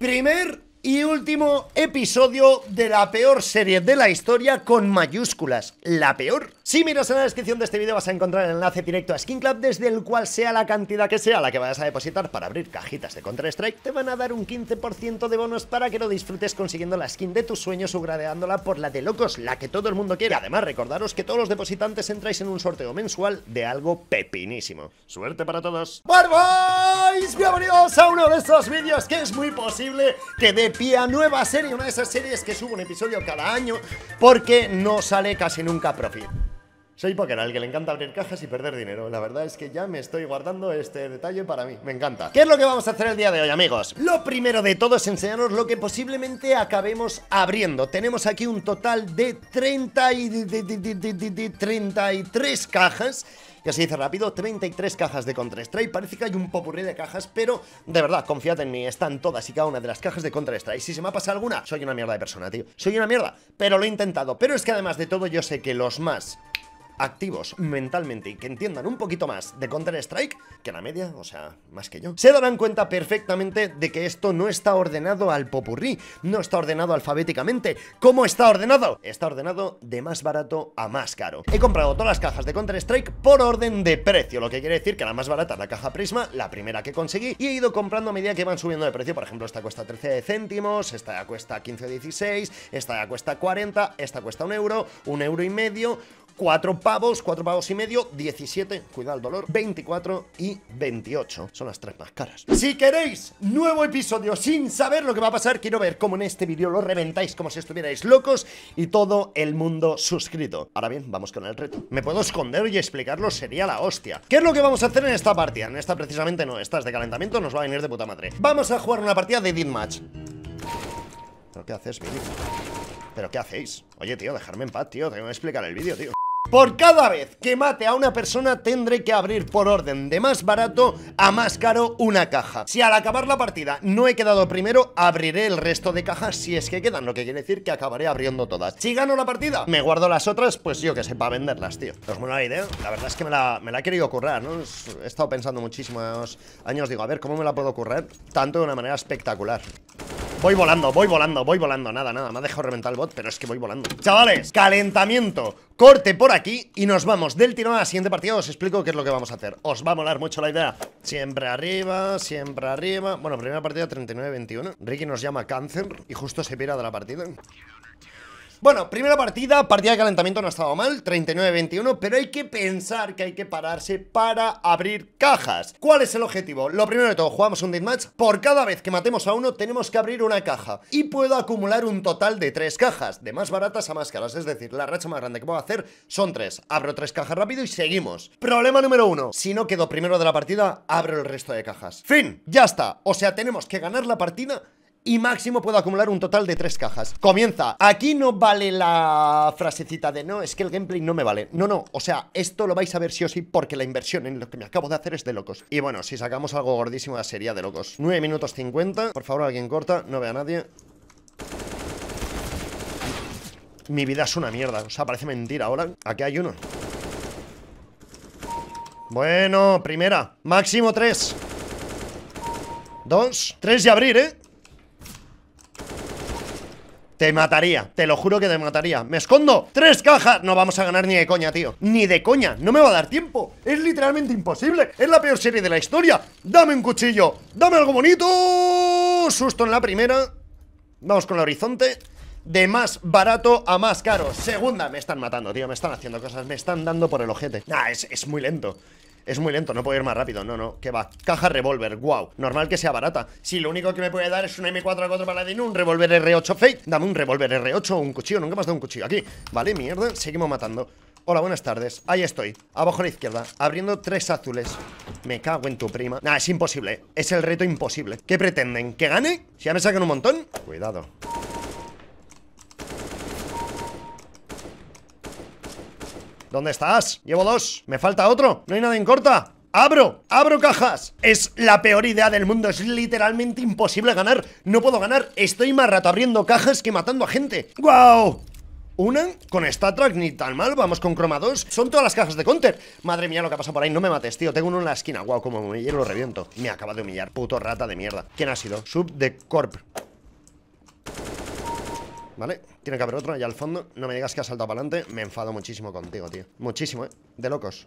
Primer y último episodio de la peor serie de la historia con mayúsculas. La peor si miras en la descripción de este vídeo vas a encontrar el enlace directo a Skin Club desde el cual sea la cantidad que sea la que vayas a depositar para abrir cajitas de Counter-Strike te van a dar un 15% de bonos para que lo disfrutes consiguiendo la skin de tus sueños o por la de locos, la que todo el mundo quiere. además recordaros que todos los depositantes entráis en un sorteo mensual de algo pepinísimo. ¡Suerte para todos! ¡Barboys! Bienvenidos a uno de estos vídeos que es muy posible que dé pie a nueva serie, una de esas series que subo un episodio cada año porque no sale casi nunca profit. Soy poker al que le encanta abrir cajas y perder dinero. La verdad es que ya me estoy guardando este detalle para mí. Me encanta. ¿Qué es lo que vamos a hacer el día de hoy, amigos? Lo primero de todo es enseñaros lo que posiblemente acabemos abriendo. Tenemos aquí un total de 30 33 cajas que se dice rápido, 33 cajas de contra strike Parece que hay un popurrí de cajas, pero de verdad, confiad en mí, están todas y cada una de las cajas de Counter-Strike. Si se me ha pasado alguna, soy una mierda de persona, tío. Soy una mierda, pero lo he intentado. Pero es que además de todo, yo sé que los más activos mentalmente y que entiendan un poquito más de Counter-Strike que la media, o sea, más que yo, se darán cuenta perfectamente de que esto no está ordenado al popurrí, no está ordenado alfabéticamente. ¿Cómo está ordenado? Está ordenado de más barato a más caro. He comprado todas las cajas de Counter-Strike por orden de precio, lo que quiere decir que la más barata es la caja Prisma, la primera que conseguí, y he ido comprando a medida que van subiendo de precio. Por ejemplo, esta cuesta 13 céntimos, esta ya cuesta 15 o 16, esta cuesta 40, esta cuesta un euro, un euro y medio, 4 pavos, 4 pavos y medio, 17, cuidado el dolor, 24 y 28. Son las tres más caras. Si queréis nuevo episodio sin saber lo que va a pasar, quiero ver cómo en este vídeo lo reventáis como si estuvierais locos y todo el mundo suscrito. Ahora bien, vamos con el reto. Me puedo esconder y explicarlo sería la hostia. ¿Qué es lo que vamos a hacer en esta partida? En esta precisamente no, esta es de calentamiento, nos va a venir de puta madre. Vamos a jugar una partida de match. ¿Pero qué haces, Billy? ¿Pero qué hacéis? Oye, tío, dejarme en paz, tío. Tengo que explicar el vídeo, tío. Por cada vez que mate a una persona tendré que abrir por orden de más barato a más caro una caja. Si al acabar la partida no he quedado primero, abriré el resto de cajas si es que quedan, lo que quiere decir que acabaré abriendo todas. Si gano la partida, me guardo las otras, pues yo que sé, para venderlas, tío. Es buena idea, la verdad es que me la, me la he querido currar, ¿no? He estado pensando muchísimos años, digo, a ver, ¿cómo me la puedo currar? Tanto de una manera espectacular. Voy volando, voy volando, voy volando Nada, nada, me ha dejado reventar el bot, pero es que voy volando Chavales, calentamiento Corte por aquí y nos vamos del tirón a la siguiente partida Os explico qué es lo que vamos a hacer Os va a molar mucho la idea Siempre arriba, siempre arriba Bueno, primera partida 39-21 Ricky nos llama cáncer y justo se pira de la partida bueno, primera partida, partida de calentamiento no ha estado mal, 39-21, pero hay que pensar que hay que pararse para abrir cajas. ¿Cuál es el objetivo? Lo primero de todo, jugamos un deathmatch, por cada vez que matemos a uno tenemos que abrir una caja y puedo acumular un total de tres cajas, de más baratas a más caras, es decir, la racha más grande que puedo hacer son tres. Abro tres cajas rápido y seguimos. Problema número uno, si no quedo primero de la partida, abro el resto de cajas. Fin, ya está, o sea, tenemos que ganar la partida y máximo puedo acumular un total de tres cajas. Comienza. Aquí no vale la frasecita de no, es que el gameplay no me vale. No, no, o sea, esto lo vais a ver sí o sí porque la inversión en lo que me acabo de hacer es de locos. Y bueno, si sacamos algo gordísimo sería de locos. 9 minutos 50. Por favor, alguien corta, no vea a nadie. Mi vida es una mierda, o sea, parece mentira ahora. Aquí hay uno. Bueno, primera. Máximo tres. Dos. Tres y abrir, ¿eh? Te mataría, te lo juro que te mataría ¡Me escondo! ¡Tres cajas! No vamos a ganar ni de coña, tío Ni de coña, no me va a dar tiempo Es literalmente imposible Es la peor serie de la historia ¡Dame un cuchillo! ¡Dame algo bonito! Susto en la primera Vamos con el horizonte de más barato a más caro Segunda, me están matando, tío, me están haciendo cosas Me están dando por el ojete Ah, es, es muy lento es muy lento, no puedo ir más rápido. No, no, que va. Caja revólver, wow. Normal que sea barata. Si lo único que me puede dar es un M4A4 un revólver R8 fake. Dame un revólver R8 o un cuchillo. Nunca más dado un cuchillo. Aquí. Vale, mierda. Seguimos matando. Hola, buenas tardes. Ahí estoy. Abajo a la izquierda. Abriendo tres azules. Me cago en tu prima. Nah, es imposible. Es el reto imposible. ¿Qué pretenden? ¿Que gane? Si ya me sacan un montón. Cuidado. ¿Dónde estás? Llevo dos. Me falta otro. No hay nada en corta. ¡Abro! ¡Abro cajas! Es la peor idea del mundo, es literalmente imposible ganar No puedo ganar, estoy más rato abriendo cajas que matando a gente ¡Guau! Una con Star Trek ni tan mal, vamos con Chroma 2 Son todas las cajas de Counter Madre mía lo que pasado por ahí, no me mates, tío Tengo uno en la esquina, guau, como me lo reviento Me acaba de humillar, puto rata de mierda ¿Quién ha sido? Sub de Corp ¿Vale? Tiene que haber otro allá al fondo No me digas que ha saltado para adelante Me enfado muchísimo contigo, tío Muchísimo, ¿eh? De locos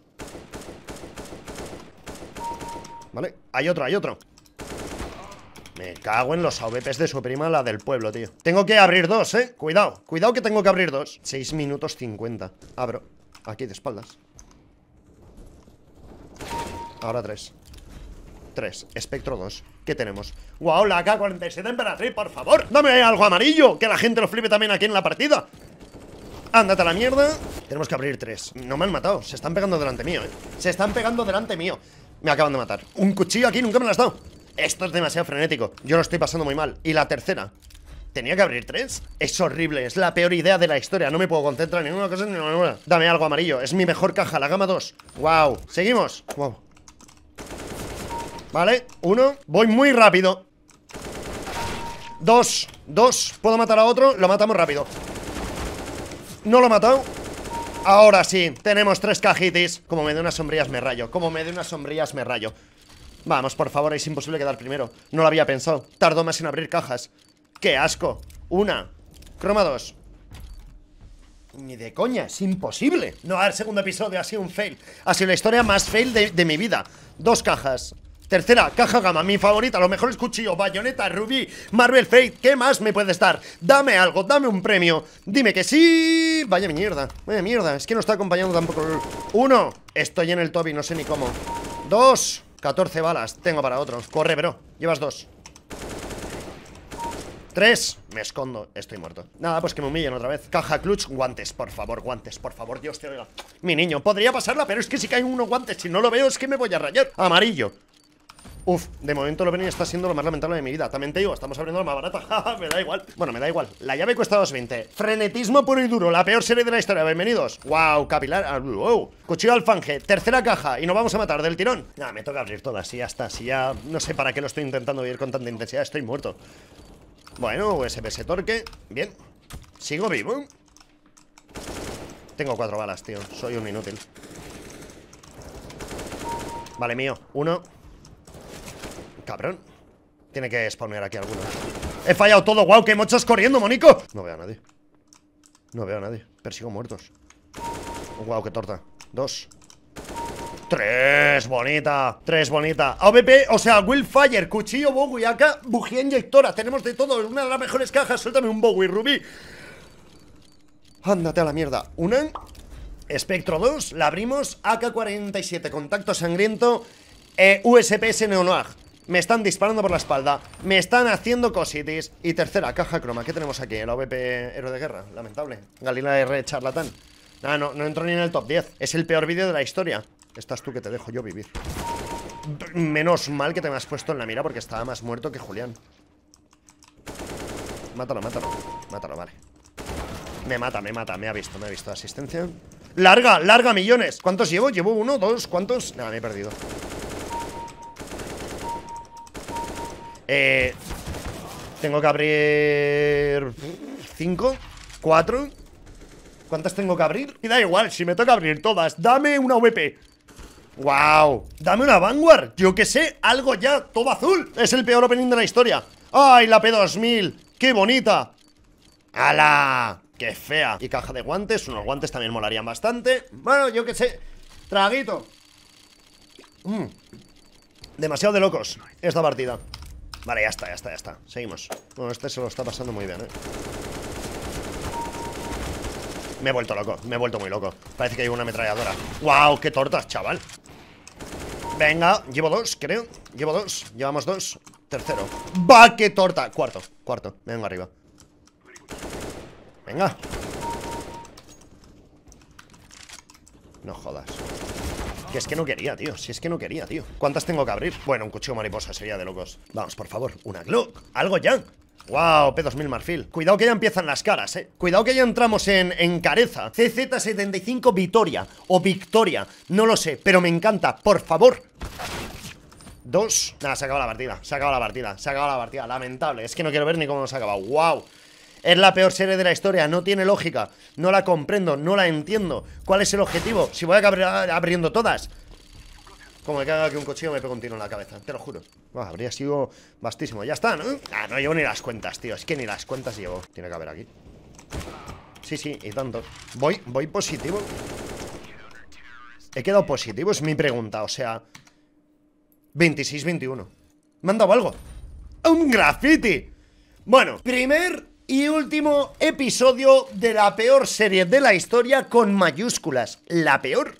¿Vale? Hay otro, hay otro me cago en los AVPs de su prima, la del pueblo, tío Tengo que abrir dos, eh Cuidado, cuidado que tengo que abrir dos Seis minutos cincuenta Abro Aquí de espaldas Ahora tres 3, espectro 2 ¿Qué tenemos? ¡Wow! La AK-47 Emperatriz, por favor ¡Dame algo amarillo! Que la gente lo flipe también aquí en la partida Ándate a la mierda Tenemos que abrir tres No me han matado Se están pegando delante mío, eh Se están pegando delante mío Me acaban de matar Un cuchillo aquí Nunca me lo has dado Esto es demasiado frenético Yo lo estoy pasando muy mal Y la tercera ¿Tenía que abrir tres? Es horrible, es la peor idea de la historia No me puedo concentrar en ninguna cosa ni en Dame algo amarillo, es mi mejor caja, la gama 2 Wow, seguimos Wow, Vale, uno Voy muy rápido Dos, dos Puedo matar a otro, lo matamos rápido No lo he matado Ahora sí, tenemos tres cajitis Como me dé unas sombrillas me rayo Como me dé unas sombrillas me rayo Vamos, por favor, es imposible quedar primero No lo había pensado, tardó más en abrir cajas ¡Qué asco! Una Croma dos ni de coña, es imposible. No, el segundo episodio ha sido un fail. Ha sido la historia más fail de mi vida. Dos cajas. Tercera, caja gama, mi favorita, lo mejor es cuchillo bayoneta, rubí, Marvel Fate, ¿qué más me puede estar? Dame algo, dame un premio, dime que sí... Vaya mierda, vaya mierda, es que no está acompañando tampoco... Uno, estoy en el toby no sé ni cómo. Dos, 14 balas, tengo para otro. Corre, bro, llevas dos. Tres, me escondo, estoy muerto Nada, pues que me humillen otra vez Caja clutch, guantes, por favor, guantes, por favor Dios te oiga Mi niño, podría pasarla, pero es que si cae uno guantes Si no lo veo es que me voy a rayar Amarillo Uf, de momento lo ven y está siendo lo más lamentable de mi vida También te digo, estamos abriendo la más barata Me da igual, bueno, me da igual La llave cuesta 2.20 Frenetismo puro y duro, la peor serie de la historia Bienvenidos Wow, capilar ah, wow. Cuchillo alfanje, tercera caja Y nos vamos a matar del tirón Nada, me toca abrir todas y ya está Si ya no sé para qué lo estoy intentando vivir con tanta intensidad Estoy muerto Bueno, USB se torque Bien Sigo vivo Tengo cuatro balas, tío Soy un inútil Vale, mío Uno Cabrón Tiene que spawnear aquí alguno He fallado todo, ¡Guau! que mochos corriendo, monico No veo a nadie No veo a nadie, persigo muertos Wow, qué torta Dos Tres, bonita Tres, bonita AVP, o sea, Fire, cuchillo, Bowie Acá, bujía inyectora Tenemos de todo Una de las mejores cajas Suéltame un Bowie, Rubí Ándate a la mierda Una Espectro 2, la abrimos AK-47, contacto sangriento e USPS Neonoag me están disparando por la espalda Me están haciendo cositis Y tercera, caja croma ¿Qué tenemos aquí? El OVP héroe de guerra Lamentable Galila R charlatán Nada, no, no entro ni en el top 10 Es el peor vídeo de la historia Estás tú que te dejo yo vivir Menos mal que te me has puesto en la mira Porque estaba más muerto que Julián Mátalo, mátalo Mátalo, vale Me mata, me mata Me ha visto, me ha visto Asistencia Larga, larga, millones ¿Cuántos llevo? ¿Llevo uno, dos? ¿Cuántos? Nada, me he perdido Eh, tengo que abrir... ¿Cinco? ¿Cuatro? ¿Cuántas tengo que abrir? Y da igual, si me toca abrir todas Dame una VP ¡Wow! Dame una Vanguard Yo que sé, algo ya, todo azul Es el peor opening de la historia ¡Ay, la P2000! ¡Qué bonita! ¡Hala! ¡Qué fea! Y caja de guantes, unos guantes también molarían bastante Bueno, yo que sé Traguito mm. Demasiado de locos esta partida Vale, ya está, ya está, ya está Seguimos Bueno, este se lo está pasando muy bien, eh Me he vuelto loco, me he vuelto muy loco Parece que hay una ametralladora ¡Wow! ¡Qué tortas, chaval! Venga, llevo dos, creo Llevo dos, llevamos dos Tercero ¡Va! ¡Qué torta! Cuarto, cuarto vengo arriba Venga No jodas que es que no quería, tío. Si es que no quería, tío. ¿Cuántas tengo que abrir? Bueno, un cuchillo mariposa sería de locos. Vamos, por favor. Una Glock. Algo ya. Wow, P2000 marfil. Cuidado que ya empiezan las caras, eh. Cuidado que ya entramos en, en careza. CZ75 Vitoria o Victoria. No lo sé, pero me encanta. Por favor. Dos. Nada, se acaba la partida. Se acaba la partida. Se acaba la partida. Lamentable. Es que no quiero ver ni cómo nos ha acabado. Wow. Es la peor serie de la historia, no tiene lógica, no la comprendo, no la entiendo. ¿Cuál es el objetivo? Si voy a acabar abriendo todas. Como que haga que un cochillo me pegue un tiro en la cabeza, te lo juro. habría sido bastísimo. Ya está, ¿no? Ah, no llevo ni las cuentas, tío. Es que ni las cuentas llevo. Tiene que haber aquí. Sí, sí, y tanto. Voy, voy positivo. He quedado positivo, es mi pregunta. O sea, 26-21. ¿Me han dado algo? ¡Un graffiti! Bueno, primer y último episodio de la peor serie de la historia con mayúsculas. La peor.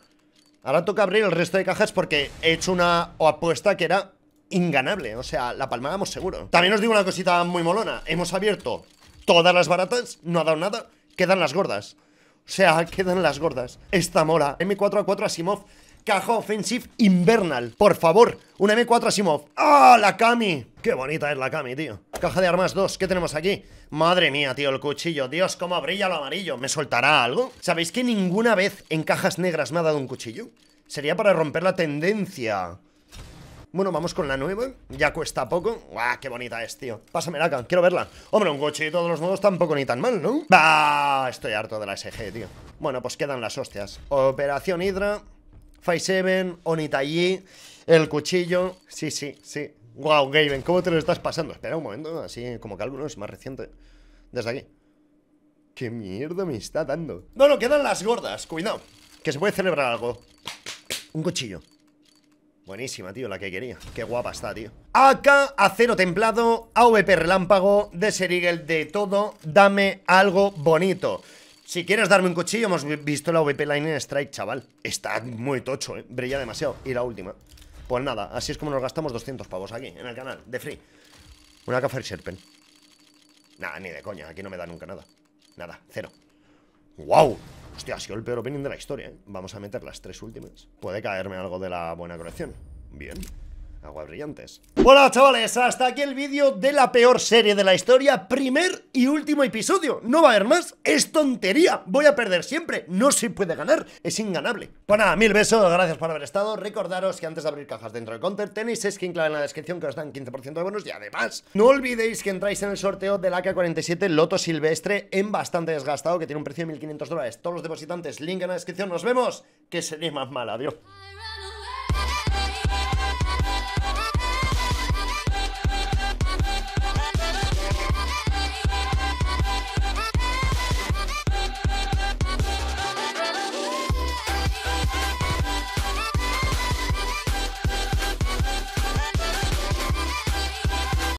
Ahora toca abrir el resto de cajas porque he hecho una apuesta que era inganable. O sea, la palmábamos seguro. También os digo una cosita muy molona. Hemos abierto todas las baratas, no ha dado nada. Quedan las gordas. O sea, quedan las gordas. Esta mola. M4A4 Asimov. Caja Offensive Invernal. Por favor, una M4 Asimov. ¡Ah, la Kami! ¡Qué bonita es la Kami, tío! caja de armas 2 ¿Qué tenemos aquí? Madre mía, tío, el cuchillo Dios, cómo brilla lo amarillo ¿Me soltará algo? ¿Sabéis que ninguna vez en cajas negras me ha dado un cuchillo? Sería para romper la tendencia bueno, vamos con la nueva. Ya cuesta poco. ¡Guau! ¡Qué bonita es, tío! la acá, quiero verla. Hombre, un coche de todos los modos tampoco ni tan mal, ¿no? ¡Bah! Estoy harto de la SG, tío. Bueno, pues quedan las hostias. Operación Hydra, Five Seven, Onitayi, el cuchillo. Sí, sí, sí. Wow, Gaben, ¿cómo te lo estás pasando? Espera un momento, así como Es más reciente. Desde aquí. ¿Qué mierda me está dando? No, no, quedan las gordas, cuidado. Que se puede celebrar algo. Un cuchillo. Buenísima, tío, la que quería. Qué guapa está, tío. Acá, acero templado, AVP relámpago, de Serigel, de todo. Dame algo bonito. Si quieres darme un cuchillo, hemos visto la AVP Lightning Strike, chaval. Está muy tocho, eh. Brilla demasiado. Y la última. Pues nada, así es como nos gastamos 200 pavos aquí, en el canal, de free. Una café serpen. Nada, ni de coña, aquí no me da nunca nada. Nada, cero. ¡Wow! Hostia, ha sido el peor opening de la historia, ¿eh? Vamos a meter las tres últimas. Puede caerme algo de la buena colección. Bien. Aguas brillantes. Bueno, chavales, hasta aquí el vídeo de la peor serie de la historia. Primer y último episodio. No va a haber más. Es tontería. Voy a perder siempre. No se puede ganar. Es inganable. Bueno, pues nada, mil besos. Gracias por haber estado. Recordaros que antes de abrir cajas dentro del counter tenéis skin clave en la descripción que os dan 15% de bonos. Y además, no olvidéis que entráis en el sorteo del AK-47 Loto Silvestre en bastante desgastado que tiene un precio de 1.500 dólares. Todos los depositantes, link en la descripción. Nos vemos. Que sería más mal. Adiós.